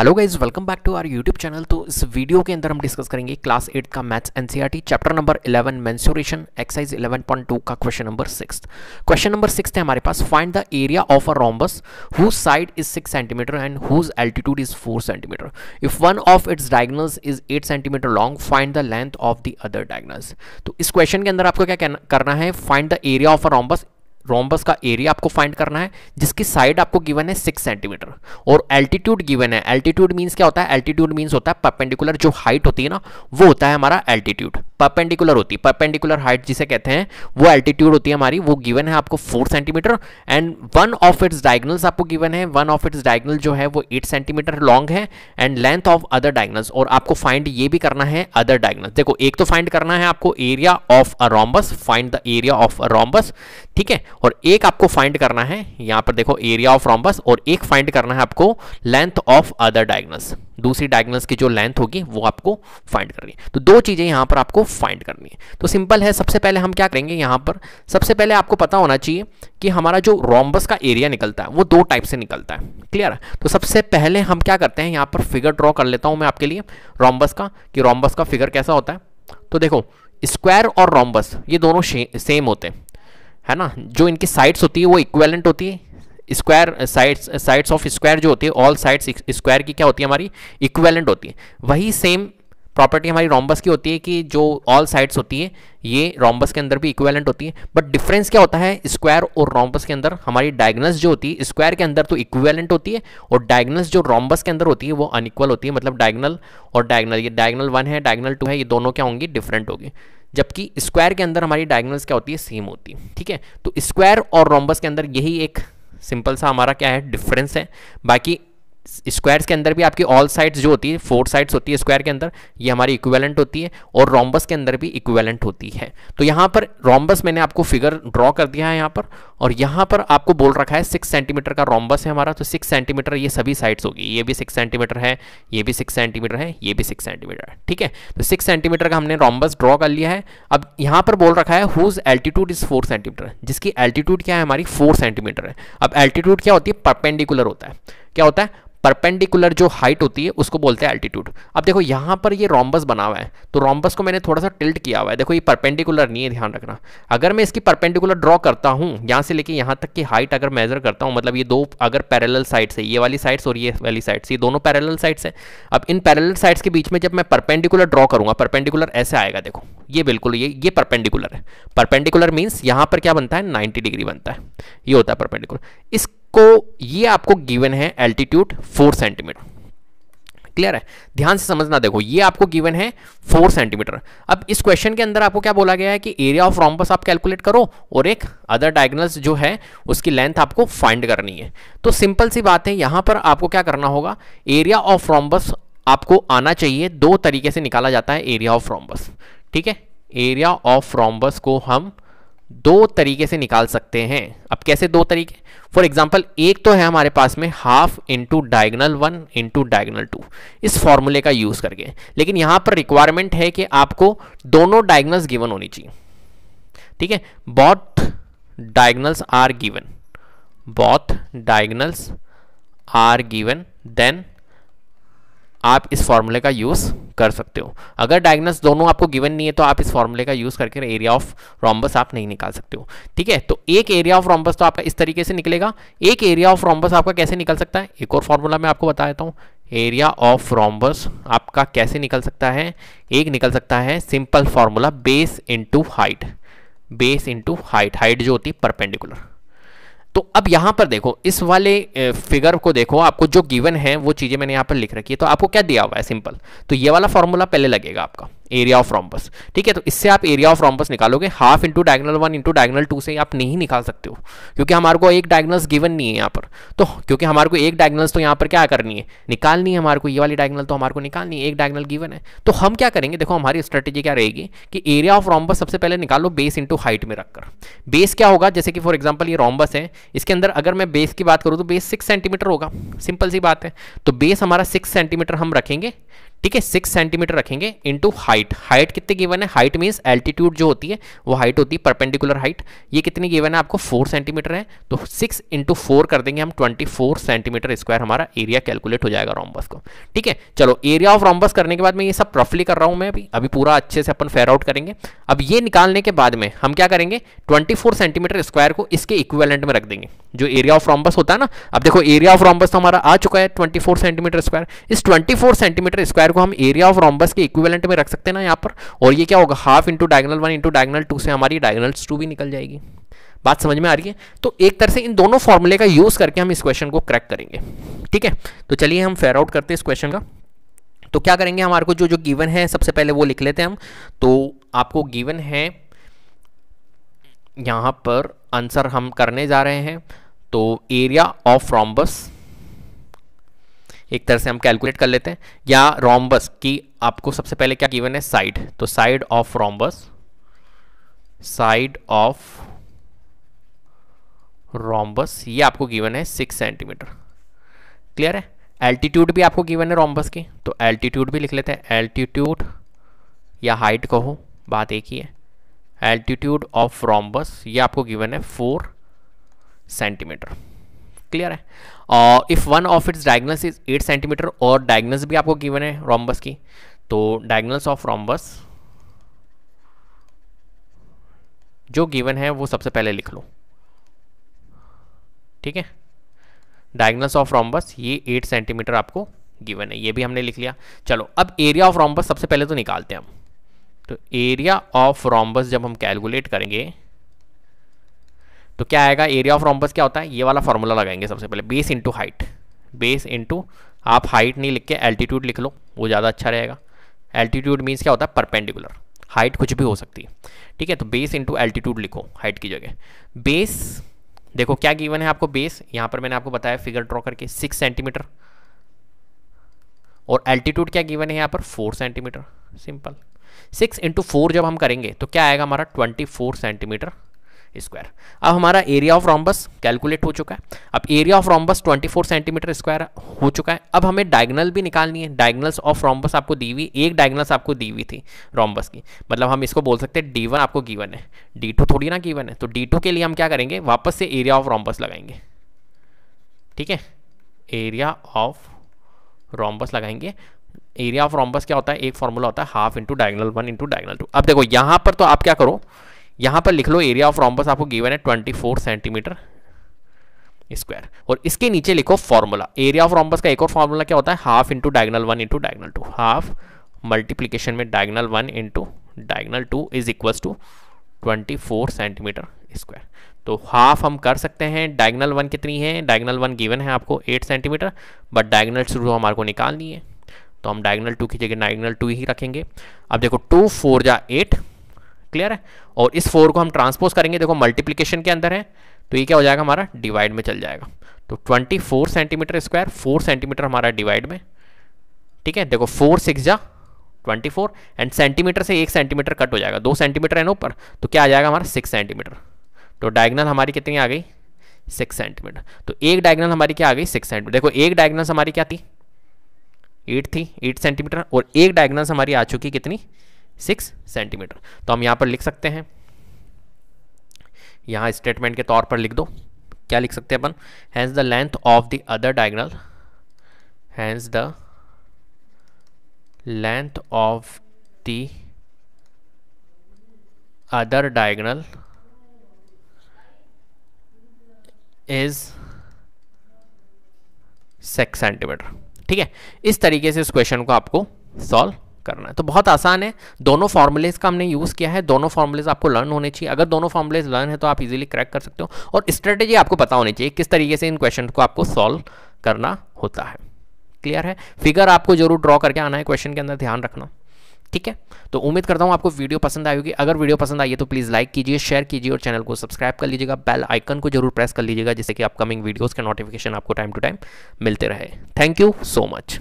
hello guys welcome back to our YouTube channel तो इस video के अंदर हम डिस्कस करेंगे क्लास एट का maths NCERT chapter number 11 mensuration exercise 11.2 का question number six question number six है हमारे पास find the area of a rhombus whose side is six centimetre and whose altitude is four centimetre if one of its diagonals is eight centimetre long find the length of the other diagonals तो इस question के अंदर आपको क्या करना है find the area of a rhombus rhombus का area आपको फाइंड करना है जिसकी साइड आपको गिवन है सिक्स सेंटीमीटर और एल्टीट्यूड गिवन है एल्टीट्यूड मींस क्या होता है एल्टीट्यूड मींस होता है परपेंडिकुलर जो हाइट होती है ना वो होता है हमारा एल्टीट्यूड परपेंडिकुलर होती है परपेंडिकुलर हाइट जिसे कहते हैं वो एल्टीट्यूड होती है हमारी वो गिवन है आपको four centimetre and one of its diagonals आपको गिवन है वन ऑफ इट्स डायग्नल जो है वो एट सेंटीमीटर लॉन्ग है and length of other diagonals और आपको फाइंड ये भी करना है अदर डायगनल देखो एक तो फाइंड करना है आपको area of a rhombus find the area of a rhombus ठीक है और एक आपको फाइंड करना है यहाँ पर देखो एरिया ऑफ रॉम्बस और एक फाइंड करना है आपको लेंथ ऑफ अदर डायग्नस दूसरी डायग्नस की जो लेंथ होगी वो आपको फाइंड करनी है तो दो चीज़ें यहाँ पर आपको फाइंड करनी है तो सिंपल है सबसे पहले हम क्या करेंगे यहाँ पर सबसे पहले आपको पता होना चाहिए कि हमारा जो रॉम्बस का एरिया निकलता है वो दो टाइप से निकलता है क्लियर तो सबसे पहले हम क्या करते हैं यहाँ पर फिगर ड्रॉ कर लेता हूँ मैं आपके लिए रॉम्बस का कि रॉम्बस का फिगर कैसा होता है तो देखो स्क्वायर और रॉम्बस ये दोनों सेम होते हैं है ना जो इनकी साइड्स होती है वो इक्वेलेंट होती है square sides sides of square जो होती है ऑल साइड्स स्क्वायर की क्या होती है हमारी इक्वेलेंट होती है वही सेम प्रॉपर्टी हमारी रॉम्बस की होती है कि जो ऑल साइड्स होती है ये रॉम्बस के अंदर भी इक्वेलेंट होती है बट डिफरेंस क्या होता है स्क्वायर और रॉम्बस के अंदर हमारी डायगनस जो होती है स्क्वायर के अंदर तो इक्वेलेंट होती है और डायगनस जो रॉम्बस के अंदर होती मतलब है वो अनइक्वल होती है मतलब डायगनल और डायगनल ये डायगनल वन है डायगनल टू है ये दोनों क्या होंगी डिफरेंट होगी जबकि स्क्वायर के अंदर हमारी डायगोनल्स क्या होती है सेम होती है ठीक है तो स्क्वायर और रोम्बस के अंदर यही एक सिंपल सा हमारा क्या है डिफरेंस है बाकी स्क्वायर्स के अंदर भी आपकी ऑल साइड्स जो होती है फोर साइड्स होती है स्क्वायर के अंदर ये हमारी इक्विवेलेंट होती है और रॉम्बस के अंदर भी इक्विवेलेंट होती है तो यहाँ पर रॉम्बस मैंने आपको फिगर ड्रॉ कर दिया है यहाँ पर और यहाँ पर आपको बोल रखा है सिक्स सेंटीमीटर का रॉम्बस है हमारा तो सिक्स सेंटीमीटर ये सभी साइड्स होगी ये भी सिक्स सेंटीमीटर है ये भी सिक्स सेंटीमीटर है ये भी सिक्स सेंटीमीटर है ठीक है तो सिक्स सेंटीमीटर का हमने रॉम्बस ड्रॉ कर लिया है अब यहाँ पर बोल रखा है whose altitude is four centimetre जिसकी एल्टीट्यूड क्या है हमारी फोर सेंटीमीटर है अब एल्टीट्यूड क्या होती है परपेंडिकुलर होता है क्या होता है परपेंडिकुलर जो हाइट होती है उसको बोलते हैं एल्टीट्यूड अब देखो यहाँ पर ये रॉम्बस बना हुआ है तो रॉम्बस को मैंने थोड़ा सा टिल्ट किया हुआ है देखो ये परपेंडिकुलर नहीं है ध्यान रखना अगर मैं इसकी परपेंडिकुलर ड्रॉ करता हूँ यहाँ से लेके यहाँ तक की हाइट अगर मेजर करता हूँ मतलब ये दो अगर पैरेलल साइड्स है ये वाली साइड्स और ये वाली साइड्स ये दोनों पैरेलल साइड्स हैं अब इन पैरेलल साइड्स के बीच में जब मैं परपेंडिकुलर ड्रॉ करूँगा परपेंडिकुलर ऐसे आएगा देखो ये बिल्कुल ये ये परपेंडिकुलर है परपेंडिकुलर मीन्स यहाँ पर क्या बनता है नाइन्टी डिग्री बनता है ये होता है परपेंडिकुलर इस को ये आपको गिवन है एल्टीट्यूड फोर सेंटीमीटर क्लियर है ध्यान से समझना देखो ये आपको गिवन है फोर सेंटीमीटर अब इस क्वेश्चन के अंदर आपको क्या बोला गया है कि एरिया ऑफ रॉम्बस आप कैलकुलेट करो और एक अदर डायगनल्स जो है उसकी लेंथ आपको फाइंड करनी है तो सिंपल सी बात है यहां पर आपको क्या करना होगा एरिया ऑफ रॉम्बस आपको आना चाहिए दो तरीके से निकाला जाता है एरिया ऑफ रॉम्बस ठीक है एरिया ऑफ रॉम्बस को हम दो तरीके से निकाल सकते हैं अब कैसे दो तरीके फॉर एग्जाम्पल एक तो है हमारे पास में half into diagonal one into diagonal two इस फॉर्मूले का यूज़ करके लेकिन यहां पर रिक्वायरमेंट है कि आपको दोनों डायगनल्स गिवन होनी चाहिए ठीक है both diagonals are given both diagonals are given then आप इस फॉर्मूले का यूज़ कर सकते हो अगर डायग्नस दोनों आपको गिवन नहीं है तो आप इस फॉर्मूले का यूज़ करके एरिया ऑफ रॉम्बस आप नहीं निकाल सकते हो ठीक है तो एक एरिया ऑफ रॉम्बस तो आपका इस तरीके से निकलेगा एक एरिया ऑफ रॉम्बस आपका कैसे निकल सकता है एक और फॉर्मूला मैं आपको बता देता हूँ एरिया ऑफ रॉम्बस आपका कैसे निकल सकता है एक निकल सकता है simple formula base into height base into height height जो होती है परपेंडिकुलर तो अब यहां पर देखो इस वाले फिगर को देखो आपको जो गिवन है वो चीज़ें मैंने यहां पर लिख रखी है तो आपको क्या दिया हुआ है सिंपल तो ये वाला फॉर्मूला पहले लगेगा आपका एरिया ऑफ रॉम्बस ठीक है तो इससे आप एरिया ऑफ रॉम्बस निकालोगे half into diagonal one into diagonal two से आप नहीं निकाल सकते हो क्योंकि हमारे को एक डायगनल्स गिवन नहीं है यहाँ पर तो क्योंकि हमारे को एक डायगनल्स तो यहाँ पर क्या करनी है निकालनी है हमारे को ये वाली डायगनल तो हमारे को निकालनी है एक डायगनल गिवन है तो हम क्या करेंगे देखो हमारी स्ट्रेटेजी क्या रहेगी कि एरिया ऑफ रॉम्बस सबसे पहले निकालो बेस इंटू हाइट में रखकर बेस क्या होगा जैसे कि फॉर एग्जाम्पल ये रॉम्बस है इसके अंदर अगर मैं बेस की बात करूँ तो बेस सिक्स सेंटीमीटर होगा सिंपल सी बात है तो बेस हमारा सिक्स सेंटीमीटर हम रखेंगे ठीक है सिक्स सेंटीमीटर रखेंगे इंटू हाइट हाइट कितने गिवन है हाइट मीन्स एल्टीट्यूड जो होती है वो हाइट होती है परपेंडिकुलर हाइट ये कितनी गिवन है आपको फोर सेंटीमीटर है तो सिक्स इंटू फोर कर देंगे हम ट्वेंटी फोर सेंटीमीटर स्क्वायर हमारा एरिया कैलकुलेट हो जाएगा रॉम्बस को ठीक है चलो एरिया ऑफ रॉम्बस करने के बाद मैं ये सब रफली कर रहा हूँ मैं अभी अभी पूरा अच्छे से अपन फेयर आउट करेंगे अब ये निकालने के बाद में हम क्या करेंगे ट्वेंटी सेंटीमीटर स्क्वायर को इसके इक्वेलेंट में रख देंगे जो एरिया ऑफ रॉम्बस होता है ना अब देखो एरिया ऑफ रॉम्बस तो हमारा आ चुका है ट्वेंटी सेंटीमीटर स्क्वायर इस ट्वेंटी सेंटीमीटर स्क्वायर स्क्वायर को हम एरिया ऑफ रॉम्बस के इक्विवेलेंट में रख सकते हैं ना यहाँ पर और ये क्या होगा half into diagonal one into diagonal two से हमारी डायगनल टू भी निकल जाएगी बात समझ में आ रही है तो एक तरह से इन दोनों फॉर्मूले का यूज़ करके हम इस क्वेश्चन को क्रैक करेंगे ठीक है तो चलिए हम फेयर आउट करते हैं इस क्वेश्चन का तो क्या करेंगे हमारे को जो जो गिवन है सबसे पहले वो लिख लेते हैं हम तो आपको गिवन है यहाँ पर आंसर हम करने जा रहे हैं तो एरिया ऑफ रॉम्बस एक तरह से हम कैलकुलेट कर लेते हैं या रोमबस की आपको सबसे पहले क्या गिवन है साइड तो side of rhombus side of rhombus ये आपको गिवन है सिक्स सेंटीमीटर क्लियर है एल्टीट्यूड भी आपको गिवन है रोमबस की तो एल्टीट्यूड भी लिख लेते हैं एल्टीट्यूड या हाइट कहो बात एक ही है एल्टीट्यूड ऑफ रोमबस ये आपको गिवन है फोर सेंटीमीटर क्लियर है if one of its diagonals is eight centimetre और डायगनस भी आपको गिवन है रोम्बस की तो डायग्नस ऑफ रोम्बस जो गिवन है वो सबसे पहले लिख लो ठीक है डायग्नस ऑफ रोम्बस ये एट सेंटीमीटर आपको गिवन है ये भी हमने लिख लिया चलो अब एरिया ऑफ रोम्बस सबसे पहले तो निकालते हैं हम तो एरिया ऑफ रोम्बस जब हम कैलकुलेट करेंगे तो क्या आएगा एरिया ऑफ रॉम्बस क्या होता है ये वाला फॉर्मूला लगाएंगे सबसे पहले base into height base into आप हाइट नहीं लिख के एल्टीट्यूड लिख लो वो ज़्यादा अच्छा रहेगा एल्टीट्यूड मीन्स क्या होता है परपेंडिकुलर हाइट कुछ भी हो सकती है ठीक है तो बेस इंटू एल्टीट्यूड लिखो हाइट की जगह बेस देखो क्या गिवन है आपको बेस यहाँ पर मैंने आपको बताया फिगर ड्रॉ करके सिक्स सेंटीमीटर और एल्टीट्यूड क्या गिवन है यहाँ पर four centimetre simple six into four जब हम करेंगे तो क्या आएगा हमारा ट्वेंटी फोर सेंटीमीटर स्क्वायर अब हमारा एरिया ऑफ रॉम्बस कैलकुलेट हो चुका है अब area of rhombus 24 centimetre square हो चुका है अब हमें डायगनल भी निकालनी है डायगनल्स ऑफ रॉम्बस आपको दी हुई एक डायगनल्स आपको दी हुई थी रॉम्बस की मतलब हम इसको बोल सकते हैं डी आपको गीवन है डी थोड़ी ना गीवन है तो डी के लिए हम क्या करेंगे वापस से एरिया ऑफ रॉम्बस लगाएंगे ठीक है एरिया ऑफ रॉम्बस लगाएंगे एरिया ऑफ रॉम्बस क्या होता है एक फॉर्मूला होता है half into diagonal one into diagonal two अब देखो यहां पर तो आप क्या करो यहां पर लिख लो एरिया ऑफ रॉम्बस आपको गिवन है फोर सेंटीमीटर स्क्वायर और इसके नीचे लिखो फॉर्मूला एरिया ऑफ रॉम्बस का एक और फॉर्मूला क्या होता है half into diagonal one into diagonal two half multiplication में diagonal one into diagonal two is equal to twenty four centimetre square तो हाफ हम कर सकते हैं डायगनल वन कितनी है डायगनल वन गिवन है आपको एट सेंटीमीटर बट डायगनल शुरू हमारे को निकालनी है तो हम डायगनल टू की जगह डायगनल टू ही रखेंगे अब देखो टू फोर जा एट क्लियर है और इस फोर को हम ट्रांसपोज करेंगे देखो मल्टीप्लीकेशन के अंदर है तो ये क्या हो जाएगा हमारा डिवाइड में चल जाएगा तो 24 सेंटीमीटर स्क्वायर 4 सेंटीमीटर हमारा डिवाइड में ठीक है देखो 4 सिक्स जा 24 एंड सेंटीमीटर से एक सेंटीमीटर कट हो जाएगा दो सेंटीमीटर है ना ऊपर तो क्या आ जाएगा हमारा सिक्स सेंटीमीटर तो डायगनल हमारी कितनी आ गई सिक्स सेंटीमीटर तो एक डायगनल हमारी क्या आ गई सिक्स सेंटीमीटर देखो एक डायगनल हमारी क्या थी एट थी एट सेंटीमीटर और एक डायगनल हमारी आ चुकी कितनी सिक्स सेंटीमीटर तो हम यहाँ पर लिख सकते हैं यहाँ स्टेटमेंट के तौर पर लिख दो क्या लिख सकते हैं अपन hence the length of the other diagonal hence the length of the other diagonal is six centimetre ठीक है इस तरीके से इस क्वेश्चन को आपको सॉल्व करना है तो बहुत आसान है दोनों फार्मूलेज का हमने यूज़ किया है दोनों फार्मूलेज आपको लर्न होने चाहिए अगर दोनों फार्मूलेज लर्न है तो आप इजीली क्रैक कर सकते हो और स्ट्रेटेजी आपको पता होनी चाहिए किस तरीके से इन क्वेश्चन को आपको सॉल्व करना होता है क्लियर है फिगर आपको जरूर ड्रॉ करके आना है क्वेश्चन के अंदर ध्यान रखना ठीक है तो उम्मीद करता हूँ आपको वीडियो पसंद आई होगी अगर वीडियो पसंद आई है तो प्लीज़ लाइक कीजिए शेयर कीजिए और चैनल को सब्सक्राइब कर लीजिएगा बेल आइकन को जरूर प्रेस कर लीजिएगा जिससे कि अपकमिंग वीडियोज़ के नोटिफिकेशन आपको टाइम टू टाइम मिलते रहे थैंक यू सो मच